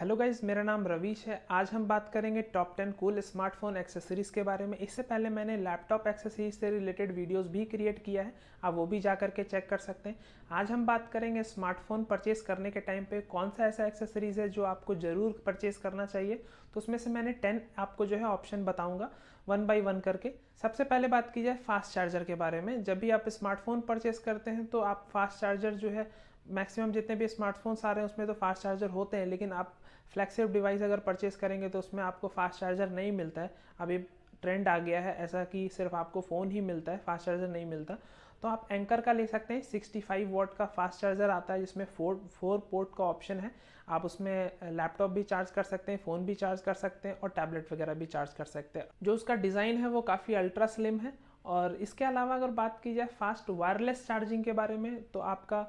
Hello guys मेरा नाम रवीश है आज हम बात करेंगे top ten cool smartphone accessories के बारे में इससे पहले मैंने लैपटॉप एक्सेसरीज से रिलेटेड वीडियोस भी क्रिएट किया है आप वो भी जा करके चेक कर सकते हैं आज हम बात करेंगे स्मार्टफोन परचेज करने के टाइम पे कौन सा ऐसा एक्सेसरीज़ है जो आपको ज़रूर परचेज करना चाहिए तो उसमें से मैंने टेन आपको जो है ऑप्शन बताऊँगा वन बाई वन करके सबसे पहले बात की जाए फास्ट चार्जर के बारे में जब भी आप स्मार्टफोन परचेज करते हैं तो आप फास्ट चार्जर जो है मैक्सिमम जितने भी स्मार्टफोन्स आ रहे हैं उसमें तो फास्ट चार्जर होते हैं लेकिन आप फ्लैक्सिप डिवाइस अगर परचेस करेंगे तो उसमें आपको फास्ट चार्जर नहीं मिलता है अभी ट्रेंड आ गया है ऐसा कि सिर्फ आपको फ़ोन ही मिलता है फास्ट चार्जर नहीं मिलता तो आप एंकर का ले सकते हैं 65 वॉट का फास्ट चार्जर आता है जिसमें फोर फोर पोर्ट का ऑप्शन है आप उसमें लैपटॉप भी चार्ज कर सकते हैं फ़ोन भी चार्ज कर सकते हैं और टैबलेट वगैरह भी चार्ज कर सकते हैं जो उसका डिज़ाइन है वो काफ़ी अल्ट्रा स्लिम है और इसके अलावा अगर बात की जाए फास्ट वायरलेस चार्जिंग के बारे में तो आपका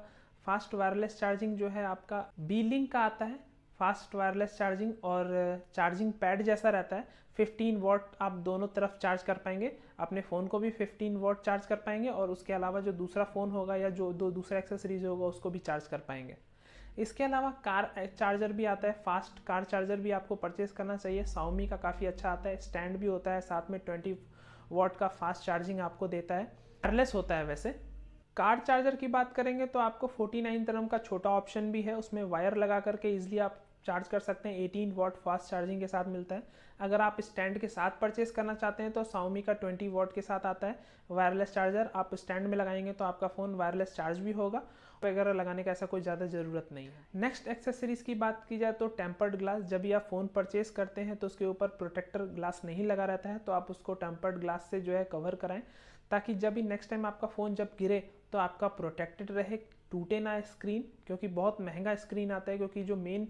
फास्ट वायरलेस चार्जिंग जो है आपका बी लिंक का आता है फास्ट वायरलेस चार्जिंग और चार्जिंग पैड जैसा रहता है 15 वॉट आप दोनों तरफ चार्ज कर पाएंगे अपने फ़ोन को भी 15 वॉट चार्ज कर पाएंगे और उसके अलावा जो दूसरा फ़ोन होगा या जो दो दूसरा एक्सेसरीज होगा उसको भी चार्ज कर पाएंगे इसके अलावा कार चार्जर भी आता है फास्ट कार चार्जर भी आपको परचेज़ करना चाहिए साउमी का काफ़ी अच्छा आता है स्टैंड भी होता है साथ में ट्वेंटी वॉट का फास्ट चार्जिंग आपको देता है वायरलेस होता है वैसे कार चार्जर की बात करेंगे तो आपको 49 तरम का छोटा ऑप्शन भी है उसमें वायर लगा करके ईजिली आप चार्ज कर सकते हैं एटीन वॉट फास्ट चार्जिंग के साथ मिलता है अगर आप स्टैंड के साथ परचेज करना चाहते हैं तो साउमी का ट्वेंटी वॉट के साथ आता है वायरलेस चार्जर आप स्टैंड में लगाएंगे तो आपका फ़ोन वायरलेस चार्ज भी होगा वगैरह लगाने का ऐसा कोई ज़्यादा ज़रूरत नहीं है नेक्स्ट एक्सेसरीज़ की बात की जाए तो टेम्पर्ड ग्लास जब भी आप फ़ोन परचेस करते हैं तो उसके ऊपर प्रोटेक्टर ग्लास नहीं लगा रहता है तो आप उसको टेम्पर्ड ग्लास से जो है कवर कराएं ताकि जब भी नेक्स्ट टाइम आपका फ़ोन जब गिरे तो आपका प्रोटेक्टेड रहे टूटे ना स्क्रीन क्योंकि बहुत महंगा स्क्रीन आता है क्योंकि जो मेन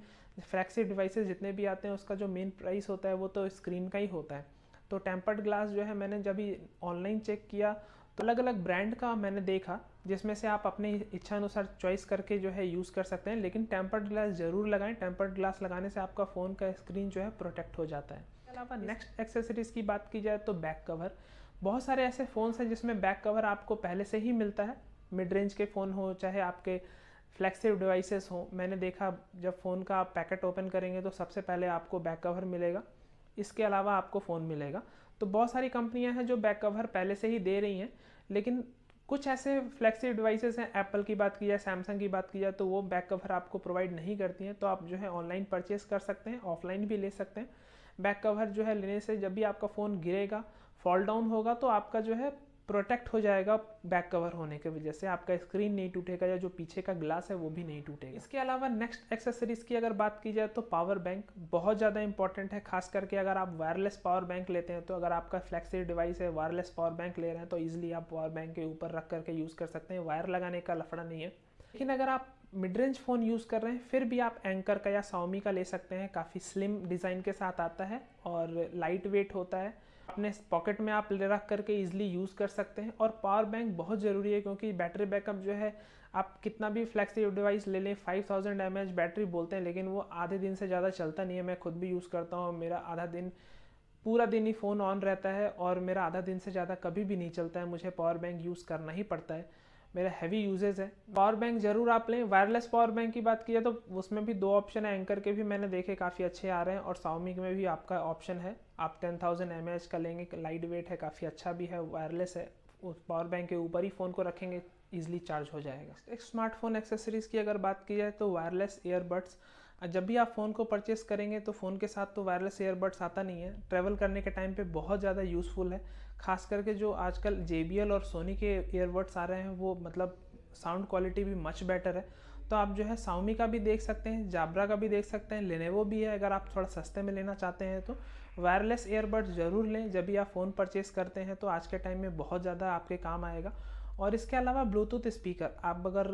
फ्रैक्सिड डिवाइसेस जितने भी आते हैं उसका जो मेन प्राइस होता है वो तो स्क्रीन का ही होता है तो टेम्पर्ड ग्लास जो है मैंने जब भी ऑनलाइन चेक किया तो अलग अलग ब्रांड का मैंने देखा जिसमें से आप अपने इच्छा अनुसार चॉइस करके जो है यूज़ कर सकते हैं लेकिन टेम्पर्ड ग्लास ज़रूर लगाएं टेम्पर्ड ग्लास लगाने से आपका फ़ोन का स्क्रीन जो है प्रोटेक्ट हो जाता है अलावा नेक्स्ट एक्सेसरीज़ की बात की जाए तो बैक कवर बहुत सारे ऐसे फ़ोन्स हैं जिसमें बैक कवर आपको पहले से ही मिलता है मिड रेंज के फ़ोन हो चाहे आपके फ्लैक्सिव डिवाइसेस हो मैंने देखा जब फ़ोन का आप पैकेट ओपन करेंगे तो सबसे पहले आपको बैक कवर मिलेगा इसके अलावा आपको फ़ोन मिलेगा तो बहुत सारी कंपनियां हैं जो बैक कवर पहले से ही दे रही हैं लेकिन कुछ ऐसे फ्लैक्सिव डिवाइसेस हैं एप्पल की बात की जाए सैमसंग की बात की जाए तो वो बैक कवर आपको प्रोवाइड नहीं करती हैं तो आप जो है ऑनलाइन परचेस कर सकते हैं ऑफलाइन भी ले सकते हैं बैक कवर जो है लेने से जब भी आपका फ़ोन गिरेगा फॉल डाउन होगा तो आपका जो है प्रोटेक्ट हो जाएगा बैक कवर होने की वजह से आपका स्क्रीन नहीं टूटेगा या जो पीछे का ग्लास है वो भी नहीं टूटेगा इसके अलावा नेक्स्ट एक्सेसरीज की अगर बात की जाए तो पावर बैंक बहुत ज़्यादा इंपॉर्टेंट है खास करके अगर आप वायरलेस पावर बैंक लेते हैं तो अगर आपका फ्लैक्सी डिवाइस है वायरलेस पावर बैंक ले रहे हैं तो ईजिली आप पावर बैंक के ऊपर रख करके यूज़ कर सकते हैं वायर लगाने का लफड़ा नहीं है लेकिन अगर आप मिड रेंज फ़ोन यूज़ कर रहे हैं फिर भी आप एंकर का या साउमी का ले सकते हैं काफ़ी स्लिम डिज़ाइन के साथ आता है और लाइट वेट होता है अपने पॉकेट में आप ले रख करके ईजिली यूज़ कर सकते हैं और पावर बैंक बहुत ज़रूरी है क्योंकि बैटरी बैकअप जो है आप कितना भी फ्लैक्सी डिवाइस ले लें 5000 थाउजेंड बैटरी बोलते हैं लेकिन वो आधे दिन से ज़्यादा चलता नहीं है मैं खुद भी यूज़ करता हूँ मेरा आधा दिन पूरा दिन ही फ़ोन ऑन रहता है और मेरा आधा दिन से ज़्यादा कभी भी नहीं चलता है मुझे पावर बैंक यूज़ करना ही पड़ता है मेरा हैवी यूजेज है पावर बैंक जरूर आप लें वायरलेस पावर बैंक की बात की जाए तो उसमें भी दो ऑप्शन है एंकर के भी मैंने देखे काफ़ी अच्छे आ रहे हैं और साउमी में भी आपका ऑप्शन है आप टेन थाउजेंड एम एच का लेंगे लाइट वेट है काफ़ी अच्छा भी है वायरलेस है उस पावर बैंक के ऊपर ही फ़ोन को रखेंगे ईजिली चार्ज हो जाएगा एक स्मार्टफोन एक्सेसरीज़ की अगर बात की जाए तो वायरलेस ईयरबड्स जब भी आप फ़ोन को परचेस करेंगे तो फ़ोन के साथ तो वायरलेस ईयरबड्स आता नहीं है ट्रैवल करने के टाइम पे बहुत ज़्यादा यूज़फुल है खास करके जो आजकल जे और सोनी के ईयरबड्स आ रहे हैं वो मतलब साउंड क्वालिटी भी मच बेटर है तो आप जो है साउमी का भी देख सकते हैं जाबरा का भी देख सकते हैं लेनेवो भी है अगर आप थोड़ा सस्ते में लेना चाहते हैं तो वायरलेस ईयरबड्स ज़रूर लें जब भी आप फ़ोन परचेस करते हैं तो आज के टाइम में बहुत ज़्यादा आपके काम आएगा और इसके अलावा ब्लूटूथ स्पीकर आप अगर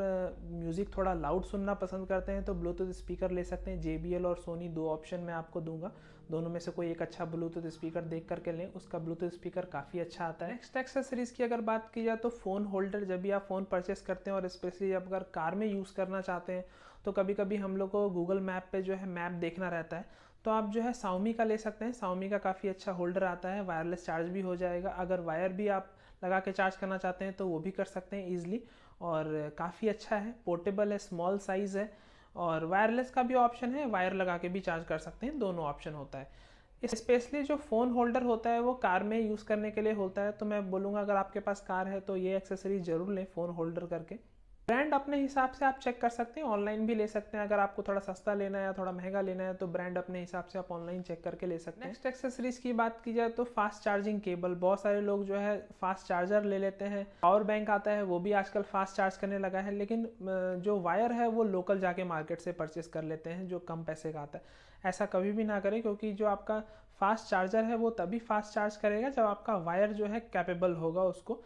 म्यूज़िक थोड़ा लाउड सुनना पसंद करते हैं तो ब्लूटूथ स्पीकर ले सकते हैं जे और सोनी दो ऑप्शन मैं आपको दूंगा दोनों में से कोई एक अच्छा ब्लूटूथ स्पीकर देख करके लें उसका ब्लूटूथ स्पीकर काफ़ी अच्छा आता है नेक्स्ट एक्सेसरीज़ की अगर बात की जाए तो फ़ोन होल्डर जब भी आप फ़ोन परचेस करते हैं और स्पेशली जब अगर कार में यूज़ करना चाहते हैं तो कभी कभी हम लोग को गूगल मैप पर जो है मैप देखना रहता है तो आप जो है साउमी का ले सकते हैं साउमी का काफ़ी अच्छा होल्डर आता है वायरलेस चार्ज भी हो जाएगा अगर वायर भी आप लगा के चार्ज करना चाहते हैं तो वो भी कर सकते हैं ईजिली और काफ़ी अच्छा है पोर्टेबल है स्मॉल साइज़ है और वायरलेस का भी ऑप्शन है वायर लगा के भी चार्ज कर सकते हैं दोनों ऑप्शन होता है स्पेशली जो फ़ोन होल्डर होता है वो कार में यूज़ करने के लिए होता है तो मैं बोलूँगा अगर आपके पास कार है तो ये एक्सेसरी ज़रूर लें फ़ोन होल्डर करके ब्रांड अपने हिसाब से आप चेक कर सकते हैं ऑनलाइन भी ले सकते हैं अगर आपको थोड़ा सस्ता लेना है या थोड़ा महंगा लेना है तो ब्रांड अपने हिसाब से आप ऑनलाइन चेक करके ले सकते हैं नेक्स्ट एक्सेसरीज की बात की जाए तो फास्ट चार्जिंग केबल बहुत सारे लोग जो है फास्ट चार्जर ले लेते हैं पावर बैंक आता है वो भी आजकल फास्ट चार्ज करने लगा है लेकिन जो वायर है वो लोकल जाके मार्केट से परचेस कर लेते हैं जो कम पैसे का आता है ऐसा कभी भी ना करें क्योंकि जो आपका फास्ट चार्जर है वो तभी फास्ट चार्ज करेगा जब आपका वायर जो है कैपेबल होगा उसको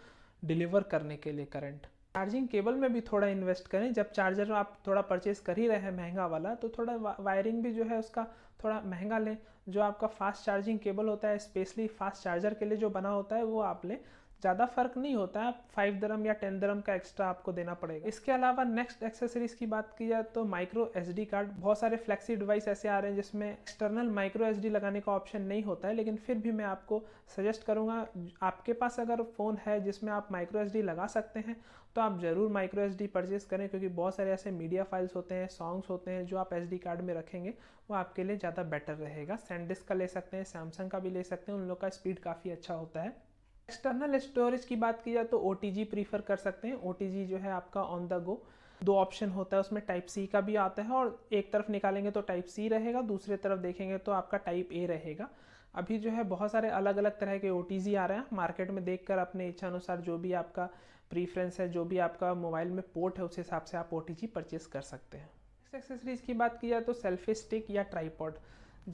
डिलीवर करने के लिए करंट चार्जिंग केबल में भी थोड़ा इन्वेस्ट करें जब चार्जर आप थोड़ा परचेज कर ही रहे हैं महंगा वाला तो थोड़ा वायरिंग भी जो है उसका थोड़ा महंगा लें जो आपका फास्ट चार्जिंग केबल होता है स्पेशली फास्ट चार्जर के लिए जो बना होता है वो आप लें ज़्यादा फर्क नहीं होता है फाइव दरम या टेन दरम का एक्स्ट्रा आपको देना पड़ेगा इसके अलावा नेक्स्ट एक्सेसरीज की बात की जाए तो माइक्रो एस कार्ड बहुत सारे फ्लेक्सी डिवाइस ऐसे आ रहे हैं जिसमें एक्सटर्नल माइक्रो एस लगाने का ऑप्शन नहीं होता है लेकिन फिर भी मैं आपको सजेस्ट करूँगा आपके पास अगर फ़ोन है जिसमें आप माइक्रो एस लगा सकते हैं तो आप ज़रूर माइक्रो एस परचेज करें क्योंकि बहुत सारे ऐसे मीडिया फाइल्स होते हैं सॉन्ग्स होते हैं जो आप एस कार्ड में रखेंगे वो आपके लिए ज़्यादा बेटर रहेगा सैंडिस्क का ले सकते हैं सैमसंग का भी ले सकते हैं उन लोग का स्पीड काफ़ी अच्छा होता है एक्सटर्नल स्टोरेज की बात की जाए तो ओ प्रीफर कर सकते हैं ओ जो है आपका ऑन द गो दो ऑप्शन होता है उसमें टाइप सी का भी आता है और एक तरफ निकालेंगे तो टाइप सी रहेगा दूसरे तरफ देखेंगे तो आपका टाइप ए रहेगा अभी जो है बहुत सारे अलग अलग तरह के ओ आ रहे हैं मार्केट में देख कर अपने अनुसार जो भी आपका प्रीफ्रेंस है जो भी आपका मोबाइल में पोर्ट है उस हिसाब से आप ओ परचेस कर सकते हैं एक्सेसरीज़ की बात की जाए तो सेल्फी स्टिक या ट्राईपॉड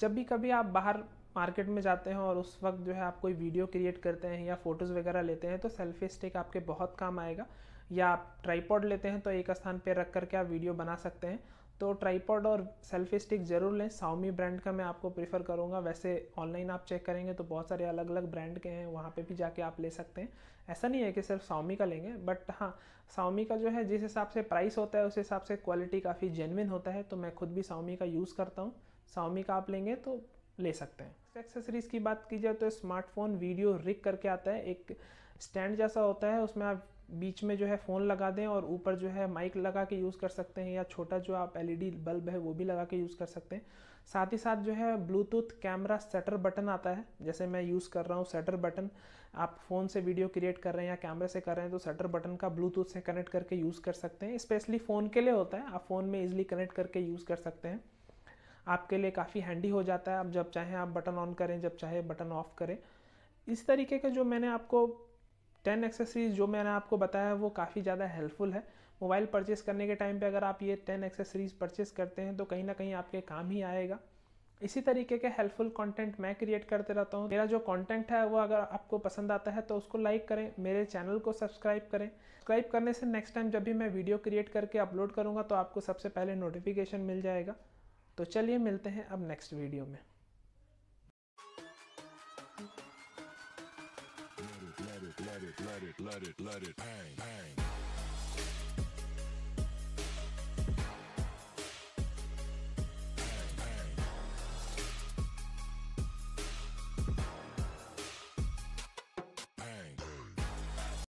जब भी कभी आप बाहर मार्केट में जाते हैं और उस वक्त जो है आप कोई वीडियो क्रिएट करते हैं या फ़ोटोज़ वगैरह लेते हैं तो सेल्फी स्टिक आपके बहुत काम आएगा या आप ट्राईपॉड लेते हैं तो एक स्थान पर रख करके आप वीडियो बना सकते हैं तो ट्राईपॉड और सेल्फी स्टिक ज़रूर लें साउमी ब्रांड का मैं आपको प्रीफर करूँगा वैसे ऑनलाइन आप चेक करेंगे तो बहुत सारे अलग अलग ब्रांड के हैं वहाँ पे भी जाके आप ले सकते हैं ऐसा नहीं है कि सिर्फ साउमी का लेंगे बट हाँ साउमी का जो है जिस हिसाब से प्राइस होता है उस हिसाब से क्वालिटी काफ़ी जेनविन होता है तो मैं खुद भी साउमी का यूज़ करता हूँ साउमी का आप लेंगे तो ले सकते हैं एक्सेसरीज़ की बात की जाए तो स्मार्टफोन वीडियो रिक करके आता है एक स्टैंड जैसा होता है उसमें आप बीच में जो है फ़ोन लगा दें और ऊपर जो है माइक लगा के यूज़ कर सकते हैं या छोटा जो आप एलईडी बल्ब है वो भी लगा के यूज़ कर सकते हैं साथ ही साथ जो है ब्लूटूथ कैमरा सेटर बटन आता है जैसे मैं यूज़ कर रहा हूँ सेटर बटन आप फ़ोन से वीडियो क्रिएट कर रहे हैं या कैमरे से कर रहे हैं तो सेटर बटन का ब्लूटूथ से कनेक्ट करके यूज़ कर सकते हैं स्पेशली फ़ोन के लिए होता है आप फ़ोन में ईजिली कनेक्ट करके यूज़ कर सकते हैं आपके लिए काफ़ी हैंडी हो जाता है आप जब चाहें आप बटन ऑन करें जब चाहे बटन ऑफ करें इस तरीके के जो मैंने आपको टेन एक्सेसरीज जो मैंने आपको बताया है वो काफ़ी ज़्यादा हेल्पफुल है मोबाइल परचेस करने के टाइम पे अगर आप ये टेन एक्सेसरीज परचेस करते हैं तो कहीं ना कहीं आपके काम ही आएगा इसी तरीके के हेल्पफुल कंटेंट मैं क्रिएट करते रहता हूँ मेरा जो कंटेंट है वो अगर आपको पसंद आता है तो उसको लाइक करें मेरे चैनल को सब्सक्राइब करें सब्सक्राइब करने से नेक्स्ट टाइम जब भी मैं वीडियो क्रिएट करके अपलोड करूँगा तो आपको सबसे पहले नोटिफिकेशन मिल जाएगा तो चलिए मिलते हैं अब नेक्स्ट वीडियो में let it, let it, let it, let it, let it, bang, bang.